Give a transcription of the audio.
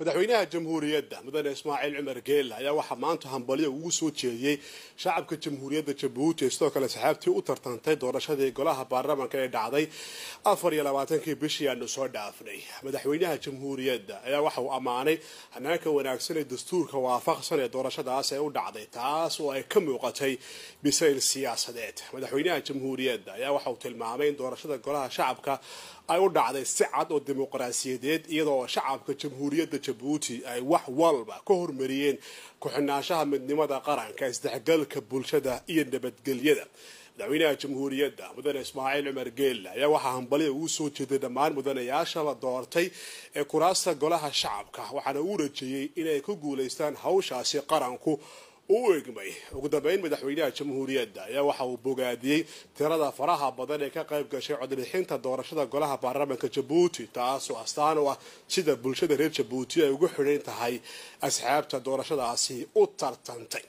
madaxweynaha jamhuuriyadda mudane ismaaciil cumar geelle ayaa waxaa maanta hambalyo ugu soo jeediyey shacabka jamhuuriyadda jabuuti ee sidoo kale saxaabtii u tartantay doorashadii golaha baarlamanka ee dhacday afar iyo labaatankii bishii aanu soo dhaafnay madaxweynaha jamhuuriyadda ayaa waxa uu ammaanay hanaanka wanaagsan ee dastuurka waafaqsan ee doorashadaas ee u dhacday taas oo ay ka muuqatay bisayl siyaasadeed madaxweynaha jamhuuriyadda ayaa waxa uu tilmaamay in doorashada golaha shacabka ay u dhacday si cad oo dimuqraasiyadeed iyadoo shacabka jamhuuriyadda jabuuti ay wax walba ka hormariyeen ku-xidhnaashaha midnimada qaranka isdhexgalka bulshada iyo nabadgelyada madaxweynaha jamhuuriyadda mudane ismaaciil cumar geelle ayaa waxaa hambalya ugu soo jeeday dhammaan mudanayaasha la doortay ee kuraasta golaha shacabka waxaana uu rajeeyey inay ku guulaystaan hawshaasi qaranku u egmay ugu dambeyn madaxweynaha jamhuuriyadda ayaa waxa uu bogaadiyey tirada faraha badan ee ka qayb gashay codbixinta doorashada golaha baarlamaanka jabuuti taasoo astaan u ah sida bulshada reer jabuuti ay ugu xidhan tahay asxaabta doorashadaasi u tartantay